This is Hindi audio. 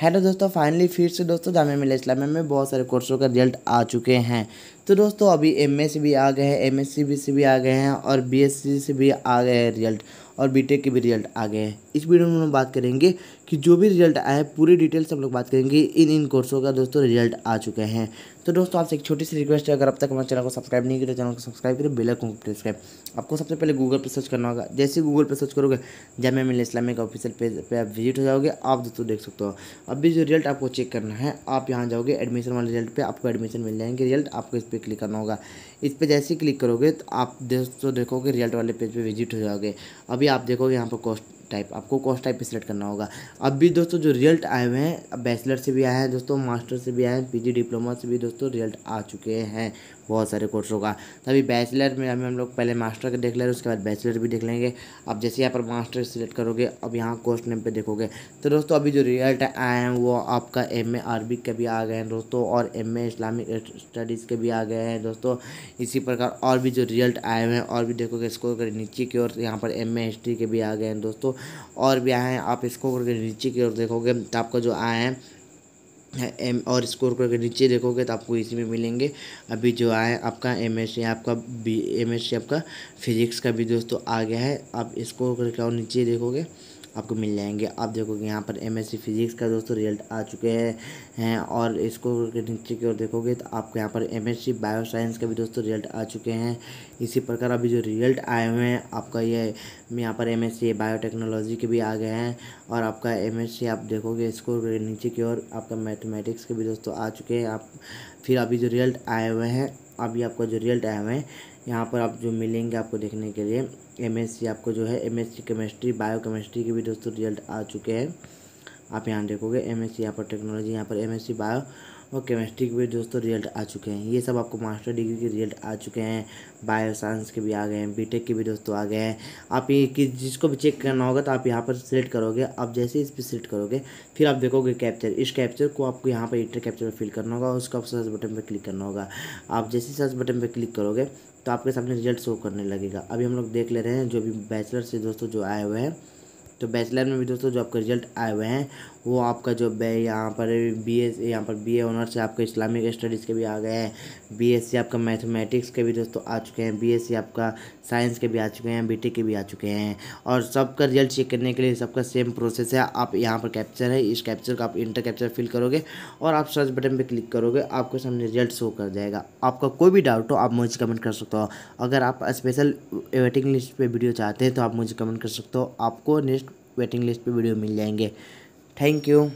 हेलो दोस्तों फाइनली फिर से दोस्तों जामिया मिल्ला इस्लामिया में बहुत सारे कोर्सों का रिजल्ट आ चुके हैं तो दोस्तों अभी एम भी आ गए हैं एम से भी आ गए हैं और बी से भी आ गए हैं रिजल्ट और बीटेक के भी रिजल्ट आ गए हैं इस वीडियो में हम बात करेंगे कि जो भी रिजल्ट आए है पूरी डिटेल्स हम लोग बात करेंगे इन इन कोर्सों का दोस्तों रिजल्ट आ चुके हैं तो दोस्तों आपसे एक छोटी सी रिक्वेस्ट है अगर अब तक हमारे चैनल को सब्सक्राइब नहीं किया तो चैनल को सब्सक्राइब करें बेल आइकन को प्रेस करें आपको सबसे पहले गूगल पर सर्च करना होगा जैसे गूगल पर सर्च करोगे जामिया मिल इस्लामी का ऑफिशियल पेज पर आप विजिट हो जाओगे आप दोस्तों देख सकते हो अभी जो रिजल्ट आपको चेक करना है आप यहाँ जाओगे एडमिशन वाले रिजल्ट पर आपको एडमिशन मिल जाएंगे रिजल्ट आपको इस पर क्लिक करना होगा इस पर जैसे क्लिक करोगे तो आप दोस्तों देखोगे रिजल्ट वाले पेज पर विजिट हो जाओगे अभी आप देखोगे यहाँ पर कॉस्ट टाइप आपको कोर्स टाइप सेलेक्ट सिलेक्ट करना होगा अब भी दोस्तों जो रिजल्ट आए हुए हैं बैचलर से भी आए हैं दोस्तों मास्टर से भी आए हैं पीजी डिप्लोमा से भी दोस्तों रिजल्ट आ चुके हैं बहुत सारे कोर्सों का तो अभी बैचलर में हमें हम लोग पहले मास्टर का देख ले रहे उसके बाद बैचलर भी देख लेंगे अब जैसे यहाँ पर मास्टर सेलेक्ट करोगे अब यहाँ कोर्स नेम पे देखोगे तो दोस्तों अभी जो रिजल्ट आए हैं वो आपका एम ए अरबिक के भी आ गए हैं दोस्तों और एम ए इस्लामिक स्टडीज़ के भी आ गए हैं दोस्तों इसी प्रकार और भी जो रिजल्ट आए हुए हैं और भी देखोगे स्कोर करें नीचे की ओर यहाँ पर एम ए हिस्ट्री के भी आ गए हैं दोस्तों और भी आए हैं आप इसको करके नीचे की ओर देखोगे तो आपका जो आया है एम और स्कोर करके नीचे देखोगे तो आपको इसी में मिलेंगे अभी जो आए आपका एम एस आपका बी एम एस आपका फिजिक्स का भी दोस्तों आ गया है आप स्कोर करके और नीचे देखोगे आपको मिल जाएंगे आप देखोगे यहाँ पर एम फिज़िक्स का दोस्तों रिजल्ट आ चुके हैं हैं और इसको नीचे की ओर देखोगे तो आपको यहाँ पर एम एस सी का भी दोस्तों रिजल्ट आ चुके हैं इसी प्रकार अभी जो रिजल्ट आए हुए हैं आपका ये यहाँ पर एम एस बायोटेक्नोलॉजी के भी आ गए हैं और आपका एम आप देखोगे इसको नीचे की ओर आपका मैथमेटिक्स के भी दोस्तों आ चुके हैं आप फिर अभी जो रिजल्ट आए हुए हैं अभी आपका जो रिजल्ट आए हुए हैं यहाँ पर आप जो मिलेंगे आपको देखने के लिए एम आपको जो है एम केमिस्ट्री बायो केमिस्ट्री के भी दोस्तों रिजल्ट आ चुके हैं आप यहाँ देखोगे एम एस सी यहाँ पर टेक्नोलॉजी यहाँ पर सी बायो और केमिस्ट्री के भी दोस्तों रिजल्ट आ चुके हैं ये सब आपको मास्टर डिग्री के रिजल्ट आ चुके हैं बायो साइंस के भी आ गए हैं बीटेक के भी दोस्तों आ गए हैं आप ये कि जिसको भी चेक करना होगा तो आप यहाँ पर सिलेक्ट करोगे आप जैसे इस पर सिलेक्ट करोगे फिर आप देखोगे कैप्चर इस कैप्चर को आपको यहाँ पर इंटर कैप्चर पर फिल करना होगा उसको आप सर्च बटन पर क्लिक करना होगा आप जैसे सर्च बटन पर क्लिक करोगे तो आपके सामने रिजल्ट शो करने लगेगा अभी हम लोग देख ले रहे हैं जो भी बैचलर से दोस्तों जो आए हुए हैं तो बैचलर में भी दोस्तों जो आपके रिजल्ट आए हुए हैं वो आपका जो यहाँ पर बी एस यहाँ पर बी ए ऑनर्स आपके इस्लामिक स्टडीज़ के भी आ गए हैं बी एस सी आपका मैथमेटिक्स के भी दोस्तों आ चुके हैं बी एस सी आपका साइंस के भी आ चुके हैं बी टेक e के भी आ चुके हैं और सबका रिजल्ट चेक करने के लिए सबका सेम प्रोसेस है आप यहाँ पर कैप्चर है इस कैप्चर का आप इंटर कैप्चर फिल करोगे और आप सर्च बटन पर क्लिक करोगे आपके सामने रिजल्ट शो कर जाएगा आपका कोई भी डाउट हो आप मुझे कमेंट कर सकते हो अगर आप स्पेशल वेटिंग लिस्ट पर वीडियो चाहते हैं तो आप मुझे कमेंट कर सकते हो आपको नेक्स्ट वेटिंग लिस्ट पे वीडियो मिल जाएंगे थैंक यू